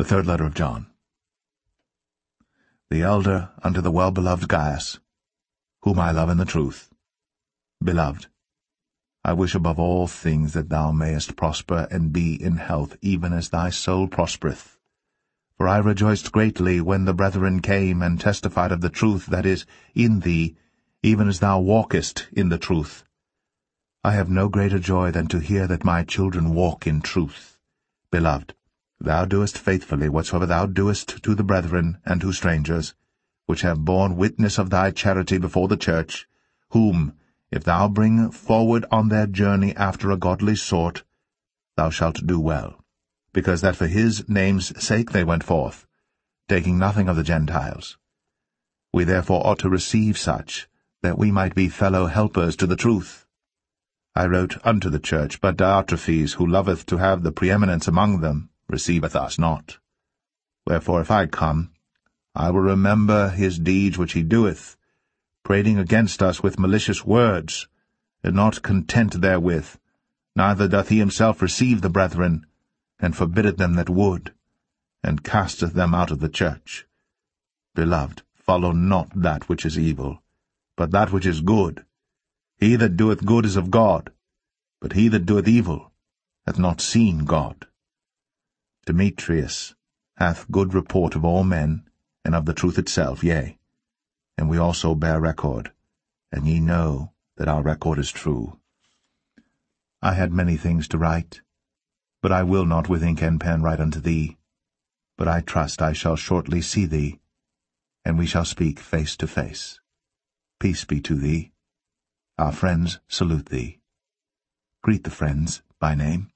The third letter of John. The elder unto the well-beloved Gaius, whom I love in the truth. Beloved, I wish above all things that thou mayest prosper and be in health, even as thy soul prospereth. For I rejoiced greatly when the brethren came and testified of the truth that is in thee, even as thou walkest in the truth. I have no greater joy than to hear that my children walk in truth. Beloved, Thou doest faithfully whatsoever thou doest to the brethren and to strangers, which have borne witness of thy charity before the church, whom, if thou bring forward on their journey after a godly sort, thou shalt do well, because that for his name's sake they went forth, taking nothing of the Gentiles. We therefore ought to receive such, that we might be fellow helpers to the truth. I wrote unto the church, but Diotrephes, who loveth to have the preeminence among them, receiveth us not. Wherefore, if I come, I will remember his deeds which he doeth, prating against us with malicious words, and not content therewith. Neither doth he himself receive the brethren, and forbiddeth them that would, and casteth them out of the church. Beloved, follow not that which is evil, but that which is good. He that doeth good is of God, but he that doeth evil hath not seen God. Demetrius hath good report of all men, and of the truth itself, yea. And we also bear record, and ye know that our record is true. I had many things to write, but I will not with ink and pen write unto thee. But I trust I shall shortly see thee, and we shall speak face to face. Peace be to thee. Our friends salute thee. Greet the friends by name.